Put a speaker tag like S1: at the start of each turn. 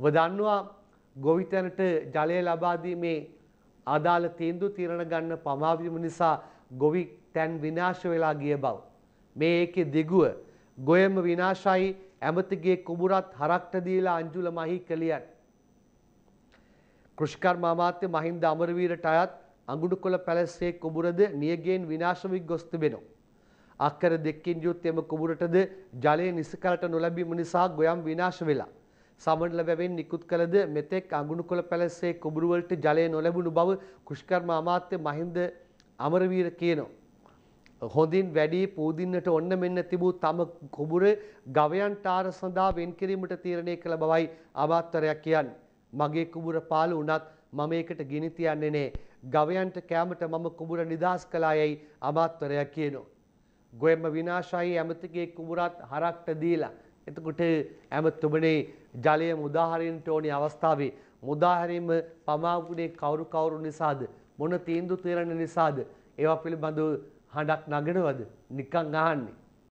S1: ඔබ දන්නවා ගොවිතැනට ජලය ලබාදීමේ අදාළ තීන්දු තීරණ ගන්න පමාවීම නිසා ගොවි තැන් විනාශ වෙලා ගිය බව. මේ ඒකේ දිගුව ගොයම විනාශයි ඇමතිගේ කුඹුරත් හරක්ට දීලා අංජුල මහි කළියන්. කෘෂිකර්ම අමාත්‍ය මහින්ද අමරවීරට අයත් අඟුඩුකොළ පැලස්සේ කුඹුරද නියගෙන් විනාශ වී ගොස් තිබෙනවා. අක්කර දෙකකින් යුත් එම කුඹුරටද ජලය නිසකරට නොලැබීම නිසා ගොයම් විනාශ වෙලා සමන් ලැබැවින් නිකුත් කළද මෙතෙක් අඟුණුකොළ පැලසේ කුඹුරු වලට ජලය නොලැබුණු බව කුෂ්කර්ම අමාත්‍ය මහින්ද අමරවීර කියනවා. හොඳින් වැඩි පූදින්නට ඔන්න මෙන්න තිබූ තම කුඹුර ගවයන්ට ආර සඳහා වෙන් කිරීමට තීරණය කළ බවයි අමාත්‍යරයා කියන්නේ. මගේ කුඹුර පාළු වුණත් මම ඒකට ගිනි තියන්නේ නෑ. ගවයන්ට කෑමට මම කුඹුර නිදාස් කළා යයි අමාත්‍යරයා කියනවා. ගොයම විනාශයි ඇමතිගේ කුඹුරත් හරක්ට දීලා එතකොට ඇමතුමනේ ජලය මුදාහරින්නට ඕනි අවස්ථාවේ මුදාහැරීම පමාවුනේ කවුරු කවුරු නිසාද මොන තීන්දුව తీරන නිසාද ඒවා පිළිබඳව හඬක් නගනවද නිකන් අහන්නේ